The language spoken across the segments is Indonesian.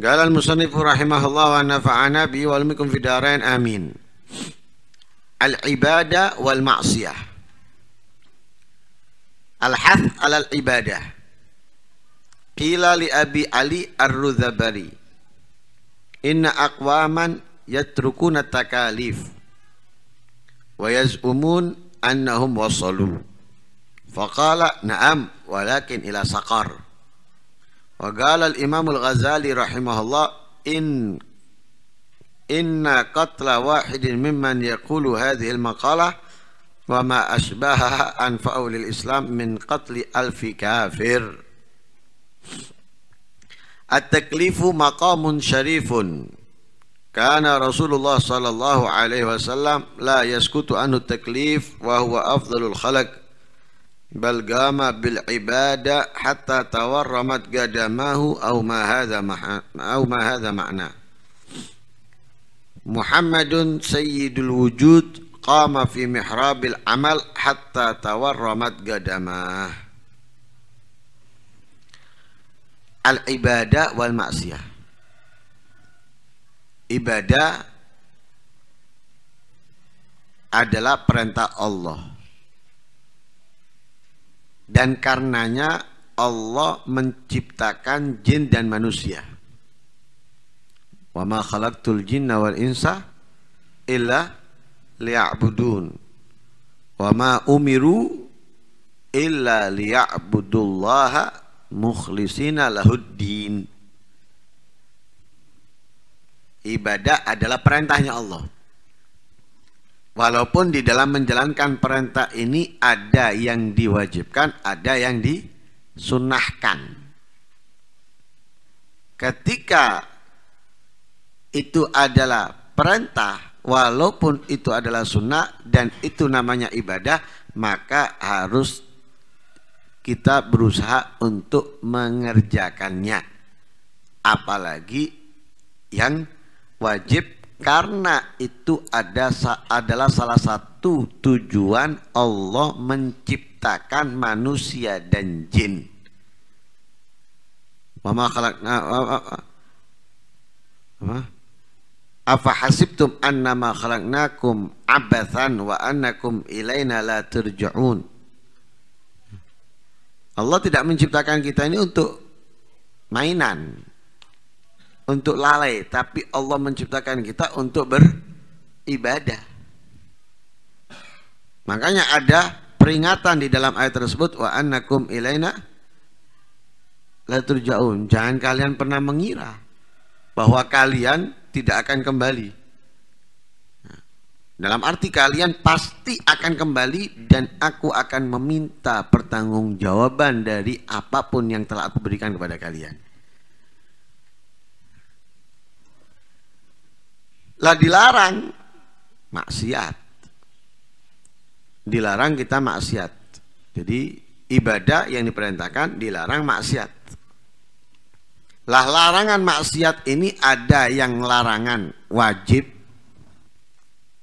Gala wa nafa'ana bi amin Al-ibadah wal-ma'asyah Al-hath ali ar Inna aqwaman yatrukuna takalif Wa annahum wasalu Faqala na'am walakin ila sakar. وقال الإمام الغزالي رحمه الله إن إن قتل واحد ممن يقول هذه المقالة وما أشبهها أنفع للإسلام من قتل ألف كافر التكليف مقام شريف كان رسول الله صلى الله عليه وسلم لا يسكت عنه التكليف وهو أفضل الخلق bal gama bil ibada hatta tawarramat gadamahu au ma hadza au ma hadza ma'na Muhammadun sayyidul wujud qama fi mihrabil amal hatta tawarramat gadamah al ibadah wal ma'siyah ibadah adalah perintah Allah dan karenanya Allah menciptakan jin dan manusia. Wa ma khalaqtul jinna wal insa illa liya'budun. Wa ma umiru illa liya'budullaha mukhlisina lahuddin. Ibadah adalah perintahnya Allah. Walaupun di dalam menjalankan perintah ini ada yang diwajibkan, ada yang disunahkan. Ketika itu adalah perintah, walaupun itu adalah sunnah dan itu namanya ibadah, maka harus kita berusaha untuk mengerjakannya. Apalagi yang wajib karena itu ada adalah salah satu tujuan Allah menciptakan manusia dan jin. Mama kalak Afa hasibtum annama khalaqnakum abathan wa annakum ilaina la turja'un. Allah tidak menciptakan kita ini untuk mainan untuk lalai, tapi Allah menciptakan kita untuk beribadah. Makanya ada peringatan di dalam ayat tersebut wa annakum ilaina la turjaun. Jangan kalian pernah mengira bahwa kalian tidak akan kembali. Nah, dalam arti kalian pasti akan kembali dan aku akan meminta pertanggungjawaban dari apapun yang telah aku berikan kepada kalian. lah dilarang maksiat dilarang kita maksiat jadi ibadah yang diperintahkan dilarang maksiat lah larangan maksiat ini ada yang larangan wajib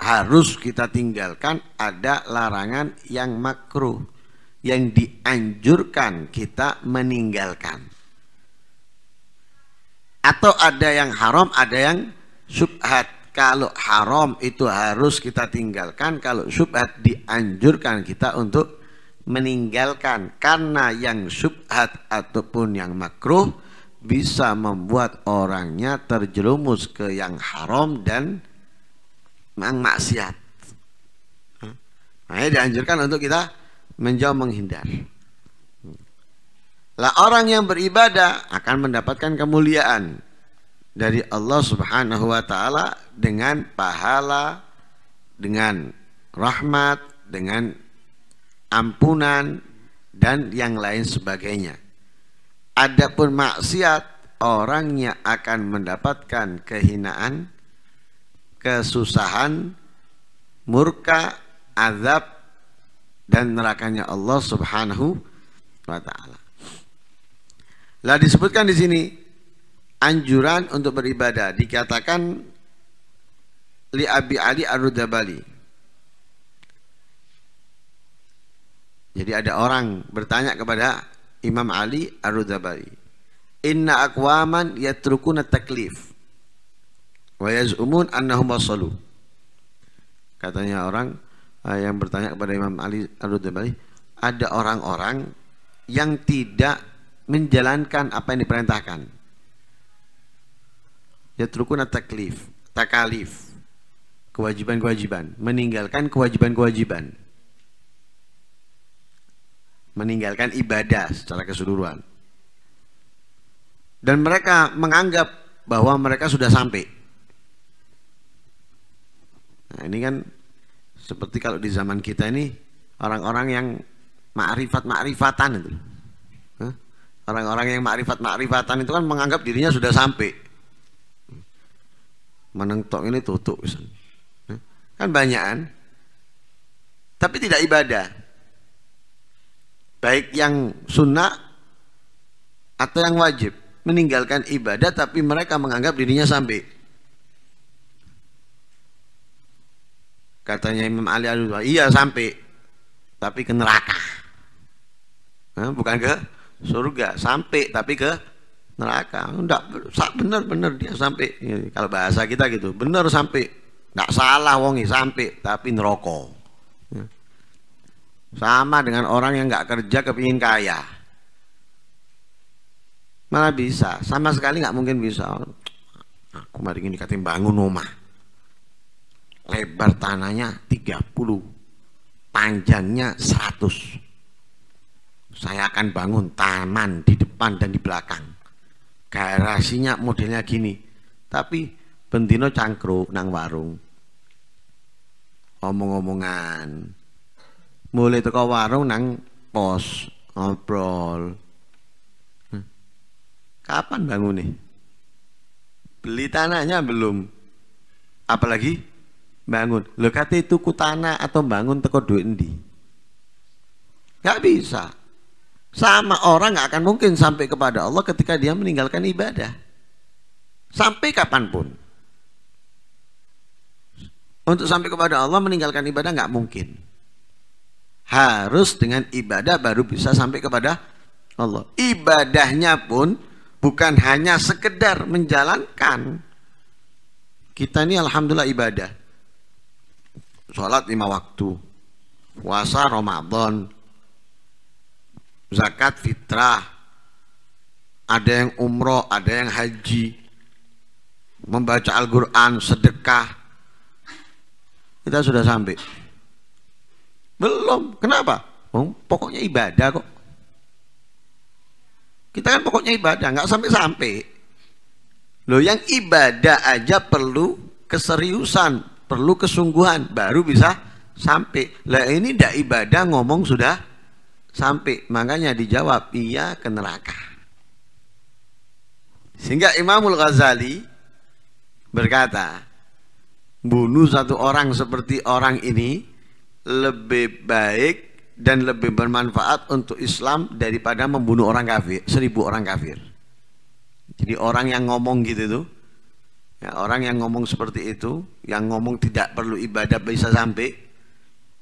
harus kita tinggalkan ada larangan yang makruh yang dianjurkan kita meninggalkan atau ada yang haram ada yang subhat kalau haram itu harus kita tinggalkan, kalau subhat dianjurkan kita untuk meninggalkan karena yang subhat ataupun yang makruh bisa membuat orangnya terjerumus ke yang haram dan yang maksiat. Hmm. Makanya dianjurkan untuk kita menjauh menghindar. Hmm. Lah orang yang beribadah akan mendapatkan kemuliaan dari Allah Subhanahu wa taala dengan pahala dengan rahmat dengan ampunan dan yang lain sebagainya. Adapun maksiat orangnya akan mendapatkan kehinaan, kesusahan, murka, azab dan nerakanya Allah Subhanahu wa taala. Lah disebutkan di sini anjuran untuk beribadah dikatakan li Abi Ali Ar-Rudabali. Jadi ada orang bertanya kepada Imam Ali Ar-Rudabali, "Inna aqwaman yatrukuna taklif wa yaz'umun annahum wasalu." Katanya orang eh, yang bertanya kepada Imam Ali Ar-Rudabali, ada orang-orang yang tidak menjalankan apa yang diperintahkan. Yatrukuna taklif, takalif. Kewajiban-kewajiban, meninggalkan kewajiban-kewajiban. Meninggalkan ibadah secara keseluruhan. Dan mereka menganggap bahwa mereka sudah sampai. Nah, ini kan seperti kalau di zaman kita ini orang-orang yang makrifat makrifatan itu. Orang-orang yang makrifat makrifatan itu kan menganggap dirinya sudah sampai menentok ini tutup kan banyakan tapi tidak ibadah baik yang sunnah atau yang wajib meninggalkan ibadah tapi mereka menganggap dirinya sampai katanya Imam Ali al iya sampai tapi ke neraka bukan ke surga sampai tapi ke neraka enggak benar-benar dia sampai ya, kalau bahasa kita gitu benar sampai enggak salah wongi sampai tapi neroko ya. sama dengan orang yang enggak kerja kepingin kaya mana bisa sama sekali nggak mungkin bisa aku mari ini katanya bangun rumah lebar tanahnya 30 panjangnya 100 saya akan bangun taman di depan dan di belakang garasinya modelnya gini tapi bendino cangkruk nang warung omong-omongan mulai teko warung nang pos ngobrol hmm. kapan bangun nih beli tanahnya belum apalagi bangun lo kata itu tanah atau bangun teko duit endi nggak bisa sama orang nggak akan mungkin sampai kepada Allah ketika dia meninggalkan ibadah. Sampai kapanpun. Untuk sampai kepada Allah meninggalkan ibadah nggak mungkin. Harus dengan ibadah baru bisa sampai kepada Allah. Ibadahnya pun bukan hanya sekedar menjalankan. Kita ini alhamdulillah ibadah. Sholat lima waktu. Puasa Ramadan zakat fitrah, ada yang umroh, ada yang haji, membaca Al-Quran, sedekah. Kita sudah sampai. Belum. Kenapa? Oh, pokoknya ibadah kok. Kita kan pokoknya ibadah, nggak sampai-sampai. Loh yang ibadah aja perlu keseriusan, perlu kesungguhan, baru bisa sampai. Lah ini tidak ibadah ngomong sudah sampai makanya dijawab iya ke neraka sehingga Imamul Ghazali berkata bunuh satu orang seperti orang ini lebih baik dan lebih bermanfaat untuk Islam daripada membunuh orang kafir seribu orang kafir jadi orang yang ngomong gitu tuh ya, orang yang ngomong seperti itu yang ngomong tidak perlu ibadah bisa sampai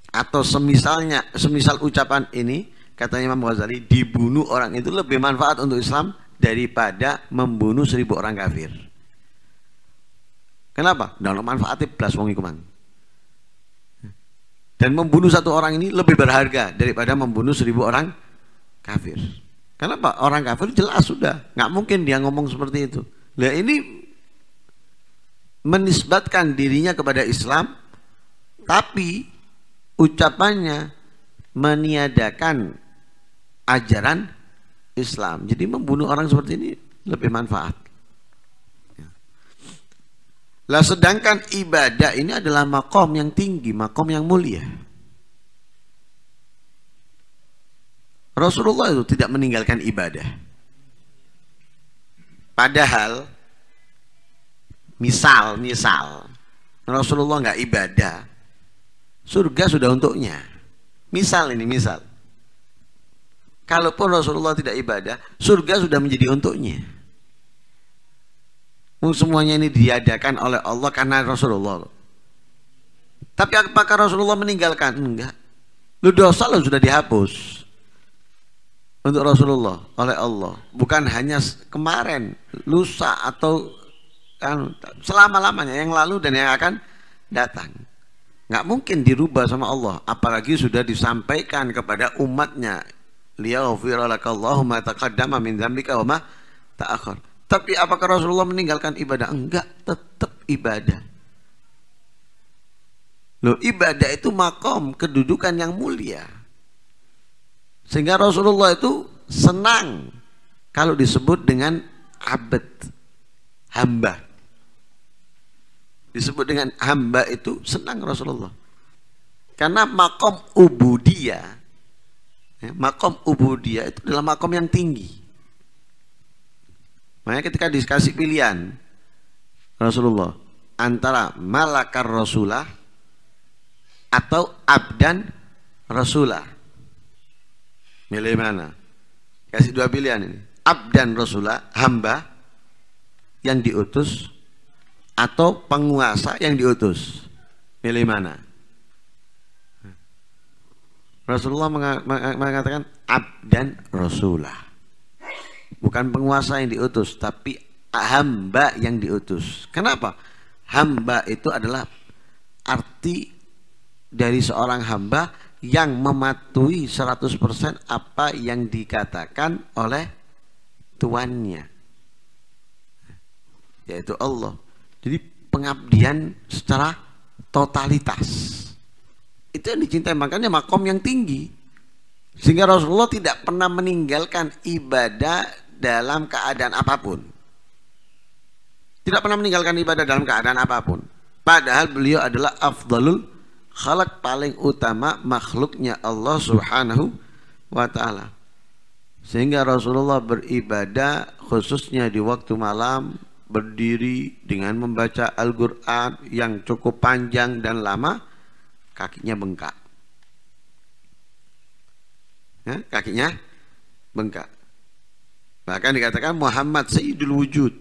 atau semisalnya semisal ucapan ini katanya Imam Ghazali dibunuh orang itu lebih manfaat untuk Islam daripada membunuh seribu orang kafir kenapa? dalam manfaatnya belas wong ikuman dan membunuh satu orang ini lebih berharga daripada membunuh seribu orang kafir kenapa? orang kafir jelas sudah nggak mungkin dia ngomong seperti itu Nah ini menisbatkan dirinya kepada Islam, tapi ucapannya meniadakan ajaran Islam. Jadi membunuh orang seperti ini lebih manfaat. Ya. Lah sedangkan ibadah ini adalah makom yang tinggi, makom yang mulia. Rasulullah itu tidak meninggalkan ibadah. Padahal misal, misal Rasulullah nggak ibadah, surga sudah untuknya. Misal ini misal. Kalaupun Rasulullah tidak ibadah, surga sudah menjadi untuknya. Semuanya ini diadakan oleh Allah karena Rasulullah. Tapi apakah Rasulullah meninggalkan? Enggak. Lu dosa lu sudah dihapus untuk Rasulullah oleh Allah. Bukan hanya kemarin, lusa atau kan, selama-lamanya yang lalu dan yang akan datang. Enggak mungkin dirubah sama Allah, apalagi sudah disampaikan kepada umatnya liyaghfira lakallahu ma taqaddama min dzambika wa ma ta'akhkhar. Tapi apakah Rasulullah meninggalkan ibadah? Enggak, tetap ibadah. Loh, ibadah itu makom, kedudukan yang mulia. Sehingga Rasulullah itu senang kalau disebut dengan abad, hamba. Disebut dengan hamba itu senang Rasulullah. Karena makom ubudiyah Ya, makom ubudiyah itu adalah makom yang tinggi. Makanya ketika dikasih pilihan Rasulullah antara malakar rasulah atau abdan rasulah. Milih mana? Kasih dua pilihan ini. Abdan rasulah, hamba yang diutus atau penguasa yang diutus. Milih mana? Rasulullah mengatakan abdan rasulah. Bukan penguasa yang diutus, tapi hamba yang diutus. Kenapa? Hamba itu adalah arti dari seorang hamba yang mematuhi 100% apa yang dikatakan oleh tuannya yaitu Allah. Jadi pengabdian secara totalitas itu yang dicintai makanya makom yang tinggi sehingga Rasulullah tidak pernah meninggalkan ibadah dalam keadaan apapun tidak pernah meninggalkan ibadah dalam keadaan apapun padahal beliau adalah afdalul khalak paling utama makhluknya Allah subhanahu wa ta'ala sehingga Rasulullah beribadah khususnya di waktu malam berdiri dengan membaca Al-Quran yang cukup panjang dan lama kakinya bengkak. Ya, kakinya bengkak. Bahkan dikatakan Muhammad Sayyidul Wujud.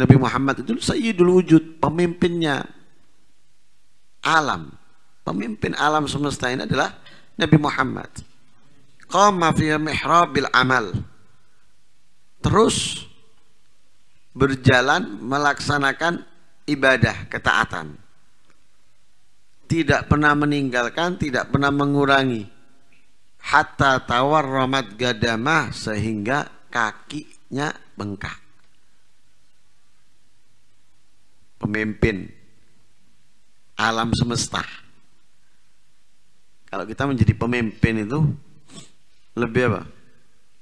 Nabi Muhammad itu Sayyidul Wujud, pemimpinnya alam. Pemimpin alam semesta ini adalah Nabi Muhammad. Qama fi mihrabil amal. Terus berjalan melaksanakan ibadah ketaatan tidak pernah meninggalkan, tidak pernah mengurangi. Hatta tawar romat gadama sehingga kakinya bengkak. Pemimpin alam semesta. Kalau kita menjadi pemimpin itu lebih apa?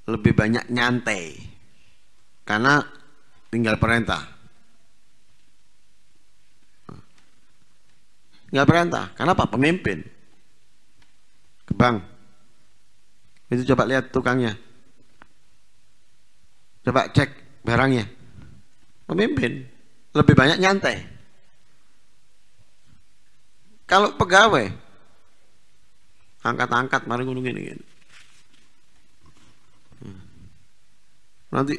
Lebih banyak nyantai. Karena tinggal perintah nggak perintah. Kenapa? Pemimpin. kebang Itu coba lihat tukangnya. Coba cek barangnya. Pemimpin. Lebih banyak nyantai. Kalau pegawai, angkat-angkat, mari gunung ini. Hmm. Nanti,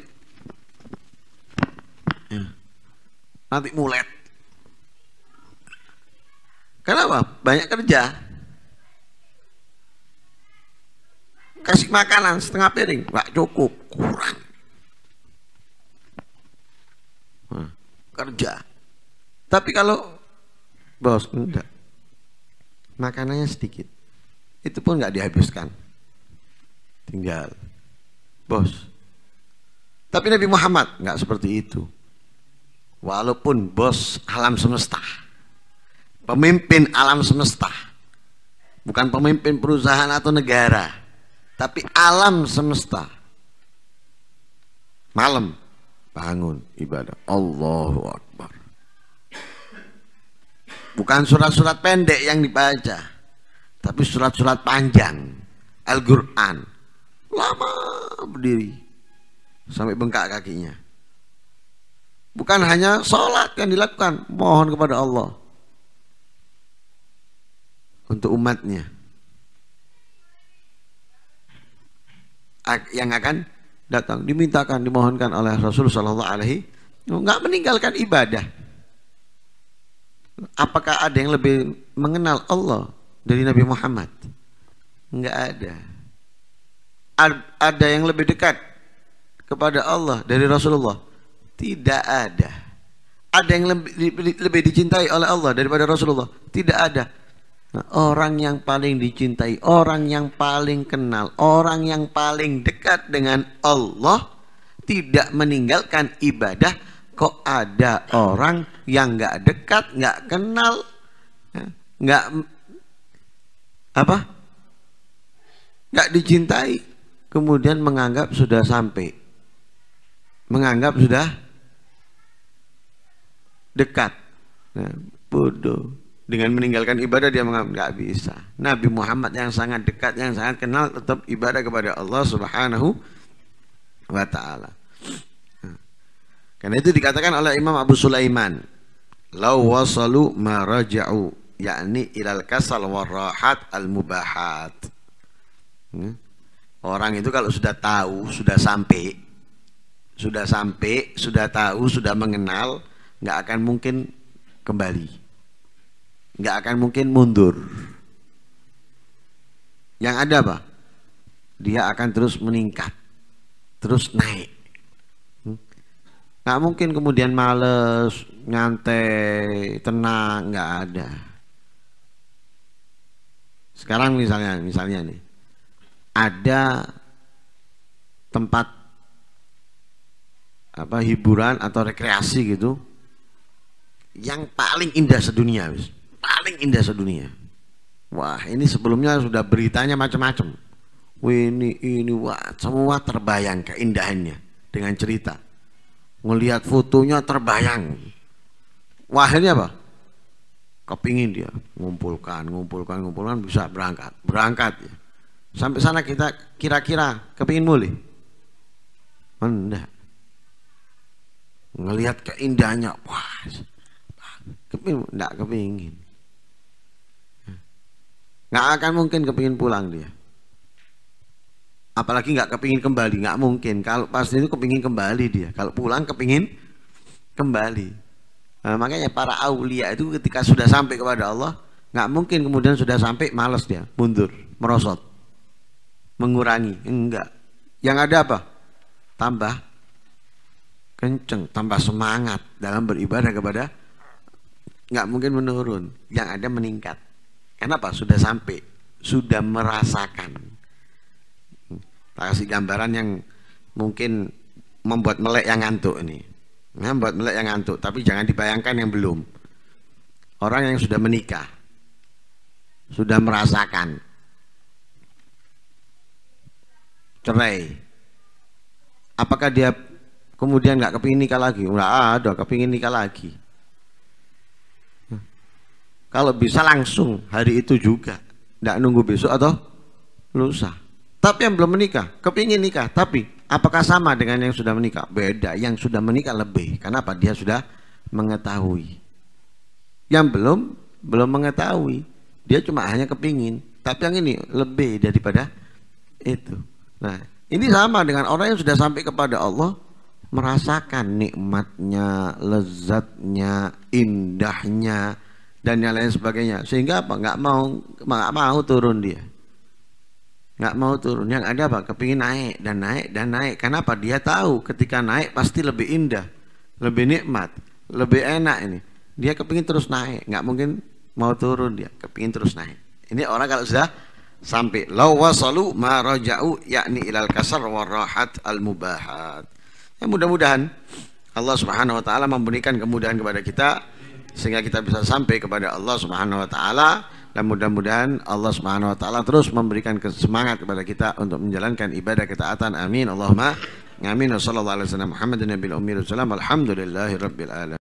ya. nanti mulet. Karena apa? Banyak kerja. Kasih makanan setengah piring, nggak cukup, kurang. Nah, kerja. Tapi kalau bos enggak, makanannya sedikit, itu pun nggak dihabiskan, tinggal bos. Tapi Nabi Muhammad nggak seperti itu. Walaupun bos alam semesta pemimpin alam semesta bukan pemimpin perusahaan atau negara tapi alam semesta malam bangun ibadah Allahu Akbar bukan surat-surat pendek yang dibaca tapi surat-surat panjang Al-Quran lama berdiri sampai bengkak kakinya bukan hanya sholat yang dilakukan mohon kepada Allah untuk umatnya yang akan datang dimintakan dimohonkan oleh Rasul Shallallahu Alaihi nggak meninggalkan ibadah apakah ada yang lebih mengenal Allah dari Nabi Muhammad nggak ada ada yang lebih dekat kepada Allah dari Rasulullah tidak ada ada yang lebih, lebih dicintai oleh Allah daripada Rasulullah tidak ada orang yang paling dicintai, orang yang paling kenal, orang yang paling dekat dengan Allah tidak meninggalkan ibadah. Kok ada orang yang nggak dekat, nggak kenal, ya, nggak apa, nggak dicintai, kemudian menganggap sudah sampai, menganggap sudah dekat. Nah, bodoh dengan meninggalkan ibadah dia menganggap nggak bisa. Nabi Muhammad yang sangat dekat, yang sangat kenal tetap ibadah kepada Allah Subhanahu wa taala. Karena itu dikatakan oleh Imam Abu Sulaiman, "Lau wasalu maraja'u," yakni ilal kasal warahat al mubahat." Hmm? Orang itu kalau sudah tahu, sudah sampai, sudah sampai, sudah tahu, sudah mengenal, nggak akan mungkin kembali nggak akan mungkin mundur. Yang ada apa? Dia akan terus meningkat, terus naik. Hmm? Nggak mungkin kemudian males, nyantai, tenang, nggak ada. Sekarang misalnya, misalnya nih, ada tempat apa hiburan atau rekreasi gitu yang paling indah sedunia, misalnya paling indah sedunia. Wah, ini sebelumnya sudah beritanya macam-macam. Ini ini wah, semua terbayang keindahannya dengan cerita. Melihat fotonya terbayang. Wah, akhirnya apa? Kepingin dia ngumpulkan, ngumpulkan, ngumpulkan bisa berangkat, berangkat ya. Sampai sana kita kira-kira kepingin mulai. Mendah. Ngelihat keindahannya, wah, kepingin, enggak kepingin nggak akan mungkin kepingin pulang dia apalagi nggak kepingin kembali nggak mungkin kalau pas itu kepingin kembali dia kalau pulang kepingin kembali nah, makanya para aulia itu ketika sudah sampai kepada Allah nggak mungkin kemudian sudah sampai malas dia mundur merosot mengurangi enggak yang ada apa tambah kenceng tambah semangat dalam beribadah kepada nggak mungkin menurun yang ada meningkat Kenapa? Sudah sampai, sudah merasakan. Tak kasih gambaran yang mungkin membuat melek yang ngantuk ini. Nah, membuat melek yang ngantuk, tapi jangan dibayangkan yang belum. Orang yang sudah menikah, sudah merasakan cerai. Apakah dia kemudian nggak kepingin nikah lagi? Nggak ada, kepingin nikah lagi kalau bisa langsung hari itu juga tidak nunggu besok atau lusa tapi yang belum menikah kepingin nikah tapi apakah sama dengan yang sudah menikah beda yang sudah menikah lebih Kenapa? dia sudah mengetahui yang belum belum mengetahui dia cuma hanya kepingin tapi yang ini lebih daripada itu nah ini sama dengan orang yang sudah sampai kepada Allah merasakan nikmatnya lezatnya indahnya dan yang lain sebagainya sehingga apa nggak mau nggak mau turun dia nggak mau turun yang ada apa kepingin naik dan naik dan naik kenapa dia tahu ketika naik pasti lebih indah lebih nikmat lebih enak ini dia kepingin terus naik nggak mungkin mau turun dia kepingin terus naik ini orang kalau sudah sampai lawasalu marajau yakni ilal kasar warahat al mubahat ya mudah-mudahan Allah Subhanahu wa taala memberikan kemudahan kepada kita sehingga kita bisa sampai kepada Allah Subhanahu wa taala dan mudah-mudahan Allah Subhanahu wa taala terus memberikan semangat kepada kita untuk menjalankan ibadah ketaatan amin Allahumma amin wa sallallahu alaihi wasallam Muhammadin nabiyil ummi wa alhamdulillahirabbil alamin